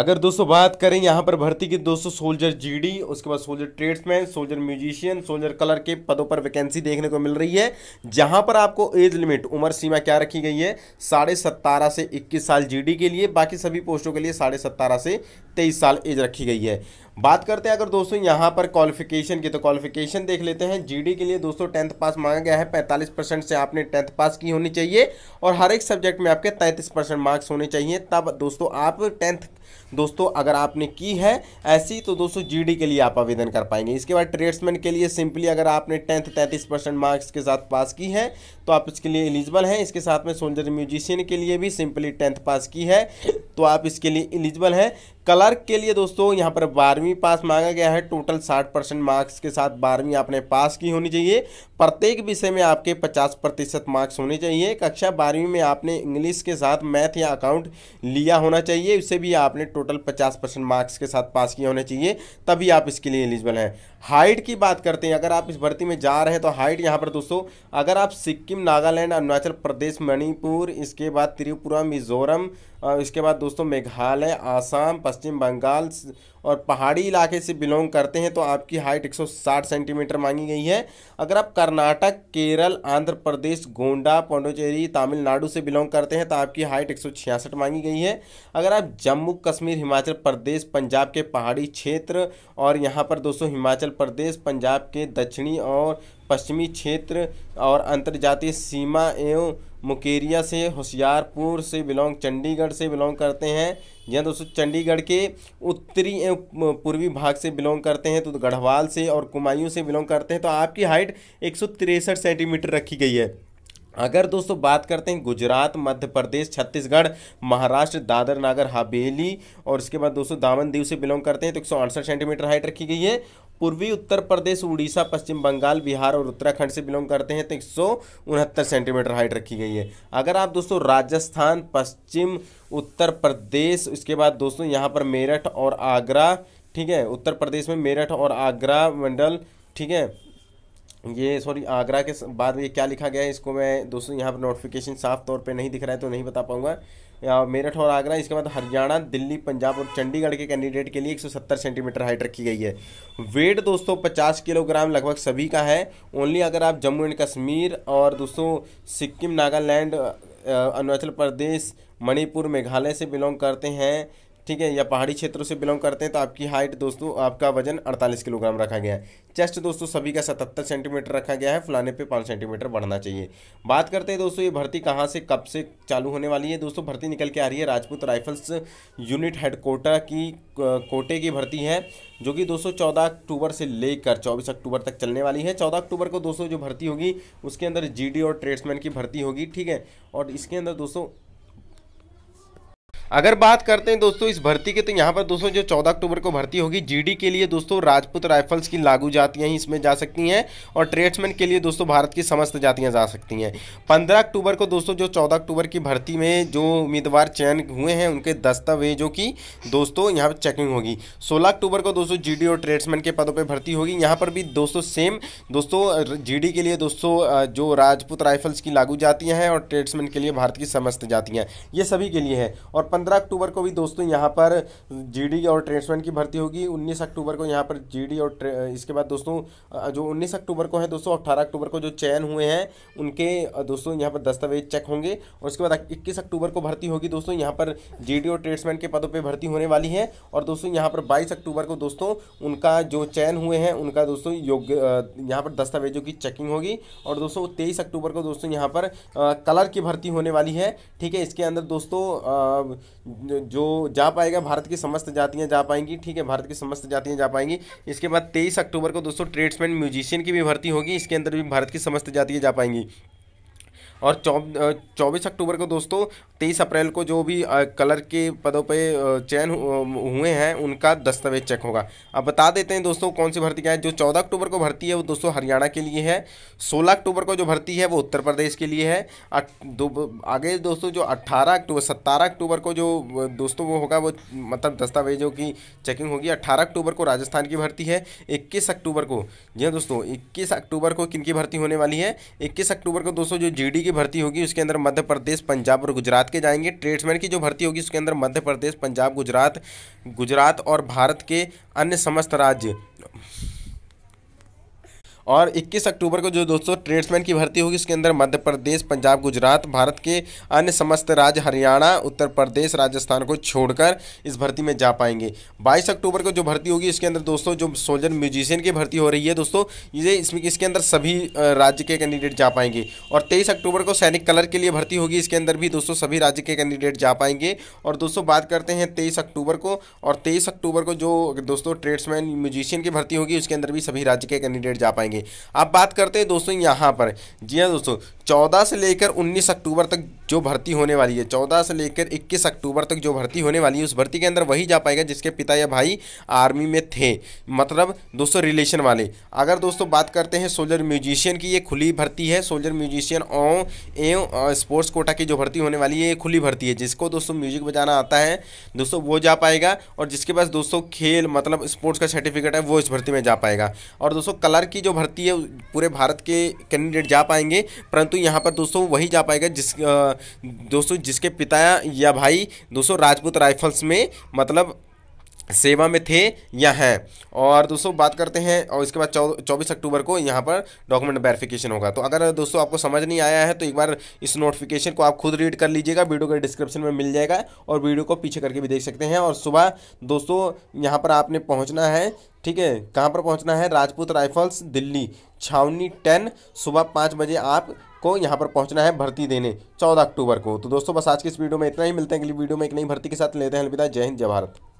अगर दोस्तों बात करें यहाँ पर भर्ती की दोस्तों सोल्जर जीडी उसके बाद soldier tradesman soldier musician soldier clerk के पदों पर वैकेंसी देखने को मिल रही है जहाँ पर आपको एज लिमिट उम्र सीमा क्या रखी गई है साढ़े सत्तारह से इक्कीस साल जीडी के लिए बाकी सभी पोस्टों के लिए साढ़े सत्तारह से तेईस साल एज रखी गई है बात करते हैं अगर दोस्तों यहाँ पर क्वालिफिकेशन की तो क्वालिफिकेशन देख लेते हैं जीडी के लिए दोस्तों टेंथ पास मांगा गया है 45 परसेंट से आपने टेंथ पास की होनी चाहिए और हर एक सब्जेक्ट में आपके 33 परसेंट मार्क्स होने चाहिए तब दोस्तों आप टेंथ दोस्तों अगर आपने की है ऐसी तो दोस्तों जीडी के लिए आप आवेदन कर पाएंगे इसके बाद ट्रेड्समैन के लिए सिंपली अगर आपने टेंथ तैंतीस परसेंट मार्क्स के साथ पास की है तो आप इसके लिए एलिजिबल हैं इसके साथ में सोल्जर म्यूजिशियन के लिए भी सिंपली टेंथ पास की है तो आप इसके लिए एलिजिबल हैं क्लर्क के लिए दोस्तों यहाँ पर बारहवीं पास मांगा गया है टोटल साठ परसेंट मार्क्स के साथ बारहवीं आपने पास की होनी चाहिए प्रत्येक विषय में आपके पचास प्रतिशत मार्क्स होने चाहिए कक्षा बारहवीं में आपने इंग्लिश के साथ मैथ या अकाउंट लिया होना चाहिए उससे भी आपने टोटल पचास परसेंट मार्क्स के साथ पास किया होना चाहिए तभी आप इसके लिए एलिजिबल हैं हाइट की बात करते हैं अगर आप इस भर्ती में जा रहे हैं तो हाइट यहाँ पर दोस्तों अगर आप सिक्किम नागालैंड अरुणाचल प्रदेश मणिपुर इसके बाद त्रिपुरा मिजोरम इसके बाद दोस्तों मेघालय आसाम पश्चिम बंगाल और पहाड़ी इलाके से बिलोंग करते हैं तो आपकी हाइट 160 सेंटीमीटर मांगी गई है अगर आप कर्नाटक केरल आंध्र प्रदेश गोंडा पौडुचेरी तमिलनाडु से बिलोंग करते हैं तो आपकी हाइट एक मांगी गई है अगर आप जम्मू कश्मीर हिमाचल प्रदेश पंजाब के पहाड़ी क्षेत्र और यहाँ पर दोस्तों हिमाचल प्रदेश पंजाब के दक्षिणी और पश्चिमी क्षेत्र और अंतर्जातीय सीमा एवं मुकेरिया से होशियारपुर से बिलोंग चंडीगढ़ से बिलोंग करते हैं या हाँ दोस्तों चंडीगढ़ के उत्तरी पूर्वी भाग से बिलोंग करते हैं तो गढ़वाल से और कुमायूं से बिलोंग करते हैं तो आपकी हाइट एक सेंटीमीटर रखी गई है अगर दोस्तों बात करते हैं गुजरात मध्य प्रदेश छत्तीसगढ़ महाराष्ट्र दादर नागर हवेली और इसके बाद दोस्तों दामन दीव से बिलोंग करते हैं तो एक सेंटीमीटर हाइट रखी गई है पूर्वी उत्तर प्रदेश उड़ीसा पश्चिम बंगाल बिहार और उत्तराखंड से बिलोंग करते हैं तो एक सेंटीमीटर हाइट रखी गई है अगर आप दोस्तों राजस्थान पश्चिम उत्तर प्रदेश उसके बाद दोस्तों यहाँ पर मेरठ और आगरा ठीक है उत्तर प्रदेश में मेरठ और आगरा मंडल ठीक है ये सॉरी आगरा के बाद में ये क्या लिखा गया है इसको मैं दोस्तों यहाँ पर नोटिफिकेशन साफ तौर पे नहीं दिख रहा है तो नहीं बता पाऊँगा मेरठ और आगरा इसके बाद हरियाणा दिल्ली पंजाब और चंडीगढ़ के कैंडिडेट के लिए 170 सेंटीमीटर हाइट रखी गई है वेट दोस्तों 50 किलोग्राम लगभग सभी का है ओनली अगर आप जम्मू एंड कश्मीर और दोस्तों सिक्किम नागालैंड अरुणाचल प्रदेश मणिपुर मेघालय से बिलोंग करते हैं ठीक है या पहाड़ी क्षेत्रों से बिलोंग करते हैं तो आपकी हाइट दोस्तों आपका वजन 48 किलोग्राम रखा गया है चेस्ट दोस्तों सभी का 77 सेंटीमीटर रखा गया है फलाने पे 5 सेंटीमीटर बढ़ना चाहिए बात करते हैं दोस्तों ये भर्ती कहाँ से कब से चालू होने वाली है दोस्तों भर्ती निकल के आ रही है राजपूत राइफल्स यूनिट हेडकोटा की कोटे की भर्ती है जो कि दोस्तों चौदह अक्टूबर से लेकर चौबीस अक्टूबर तक चलने वाली है चौदह अक्टूबर को दोस्तों जो भर्ती होगी उसके अंदर जी और ट्रेड्समैन की भर्ती होगी ठीक है और इसके अंदर दोस्तों अगर बात करते हैं दोस्तों इस भर्ती के तो यहाँ पर दोस्तों जो 14 अक्टूबर को भर्ती होगी जीडी के लिए दोस्तों राजपूत राइफल्स की लागू जातियाँ ही इसमें जा सकती हैं और ट्रेड्समैन के लिए दोस्तों भारत की समस्त जातियाँ जा सकती हैं पंद्रह अक्टूबर को दोस्तों जो चौदह अक्टूबर की भर्ती में जो उम्मीदवार चयन हुए हैं उनके दस्तावेजों की दोस्तों यहाँ पर चेकिंग होगी सोलह अक्टूबर को दोस्तों जी और ट्रेड्समैन के पदों पर भर्ती होगी यहाँ पर भी दोस्तों सेम दोस्तों जी के लिए दोस्तों जो राजपूत राइफल्स की लागू जातियाँ हैं और ट्रेड्समैन के लिए भारत की समस्त जातियाँ ये सभी के लिए है और पंद्रह अक्टूबर को भी दोस्तों यहाँ पर जीडी और ट्रेड्समैन की भर्ती होगी उन्नीस अक्टूबर को यहाँ पर जीडी और इसके बाद दोस्तों जो उन्नीस अक्टूबर को है दोस्तों अट्ठारह अक्टूबर को जो चयन हुए हैं उनके दोस्तों यहाँ पर दस्तावेज चेक होंगे और उसके बाद इक्कीस अक्टूबर को भर्ती होगी दोस्तों यहाँ पर जी और ट्रेड्समैन के पदों पर भर्ती होने वाली है और दोस्तों यहाँ पर बाईस अक्टूबर को दोस्तों उनका जो चयन हुए हैं उनका दोस्तों योग्य यहाँ पर दस्तावेजों की चेकिंग होगी और दोस्तों तेईस अक्टूबर को दोस्तों यहाँ पर कलर की भर्ती होने वाली है ठीक है इसके अंदर दोस्तों जो जा पाएगा भारत की समस्त जातियाँ जा पाएंगी ठीक है भारत की समस्त जातियां जा पाएंगी इसके बाद तेईस अक्टूबर को दोस्तों ट्रेड्समैन म्यूजिशियन की भी भर्ती होगी इसके अंदर भी भारत की समस्त जातियाँ जा पाएंगी और चौबीस अक्टूबर को दोस्तों तेईस अप्रैल को जो भी कलर के पदों पर चयन हुए हैं उनका दस्तावेज चेक होगा अब बता देते हैं दोस्तों कौन सी भर्ती क्या है जो चौदह अक्टूबर को भर्ती है वो दोस्तों हरियाणा के लिए है सोलह अक्टूबर को जो भर्ती है वो उत्तर प्रदेश के लिए है आगे दोस्तों जो अट्ठारह अक्टूबर सत्तारह अक्टूबर को जो दोस्तों वो होगा वो मतलब दस्तावेजों की चेकिंग होगी अट्ठारह अक्टूबर को राजस्थान की भर्ती है इक्कीस अक्टूबर को जी हाँ दोस्तों इक्कीस अक्टूबर को किन की भर्ती होने वाली है इक्कीस अक्टूबर को दोस्तों जो जी की भर्ती होगी उसके अंदर मध्य प्रदेश पंजाब और गुजरात के जाएंगे ट्रेड्समैन की जो भर्ती होगी उसके अंदर मध्य प्रदेश पंजाब गुजरात गुजरात और भारत के अन्य समस्त राज्य और 21 अक्टूबर को जो दोस्तों ट्रेड्समैन की भर्ती होगी उसके अंदर मध्य प्रदेश पंजाब गुजरात भारत के अन्य समस्त राज्य हरियाणा उत्तर प्रदेश राजस्थान को छोड़कर इस भर्ती में जा पाएंगे 22 अक्टूबर को जो भर्ती होगी इसके अंदर दोस्तों जो सोल्जर म्यूजिशियन की भर्ती हो रही है दोस्तों ये इसमें इसके अंदर सभी राज्य के कैंडिडेट जा पाएंगे और तेईस अक्टूबर को सैनिक कलर के लिए भर्ती होगी इसके अंदर भी दोस्तों सभी राज्य के कैंडिडेट जा पाएंगे और दोस्तों बात करते हैं तेईस अक्टूबर को और तेईस अक्टूबर को जो दोस्तों ट्रेड्समैन म्यूजिशियन की भर्ती होगी उसके अंदर भी सभी राज्य के कैंडिडेट जा पाएंगे जाएंगे अब बात करते हैं दोस्तों यहाँ पर जी हाँ दोस्तों चौदह से लेकर उन्नीस अक्टूबर तक जो भर्ती होने वाली है चौदह से लेकर इक्कीस अक्टूबर तक जो भर्ती होने वाली है उस भर्ती के अंदर वही जा पाएगा जिसके पिता या भाई आर्मी में थे मतलब दोस्तों रिलेशन वाले अगर दोस्तों बात करते हैं सोल्जर म्यूजिशियन की ये खुली भर्ती है सोल्जर म्यूजिशियन ऑन एवं स्पोर्ट्स कोटा की जो भर्ती होने वाली है ये खुली भर्ती है जिसको दोस्तों म्यूजिक बजाना आता है दोस्तों वो जा पाएगा और जिसके पास दोस्तों खेल मतलब स्पोर्ट्स का सर्टिफिकेट है वो इस भर्ती में जा पाएगा और दोस्तों कलर की जो भर्ती है पूरे भारत के कैंडिडेट जा पाएंगे परंतु यहाँ पर दोस्तों वही जा पाएगा जिस दोस्तों जिसके पिता या भाई दोस्तों राजपूत राइफल्स में मतलब सेवा में थे या हैं और दोस्तों बात करते हैं और इसके बाद चौबीस अक्टूबर को यहाँ पर डॉक्यूमेंट वेरिफिकेशन होगा तो अगर दोस्तों आपको समझ नहीं आया है तो एक बार इस नोटिफिकेशन को आप खुद रीड कर लीजिएगा वीडियो के डिस्क्रिप्शन में मिल जाएगा और वीडियो को पीछे करके भी देख सकते हैं और सुबह दोस्तों यहाँ पर आपने पहुँचना है ठीक है कहाँ पर पहुँचना है राजपूत राइफल्स दिल्ली छावनी टेन सुबह पाँच बजे आप को यहाँ पर पहुँचना है भर्ती देने चौदह अक्टूबर को तो दोस्तों बस आज की इस वीडियो में इतना ही मिलते हैं अगली वीडियो में एक नई भर्ती के साथ लेते हैं अलविदा जय हिंद जय भारत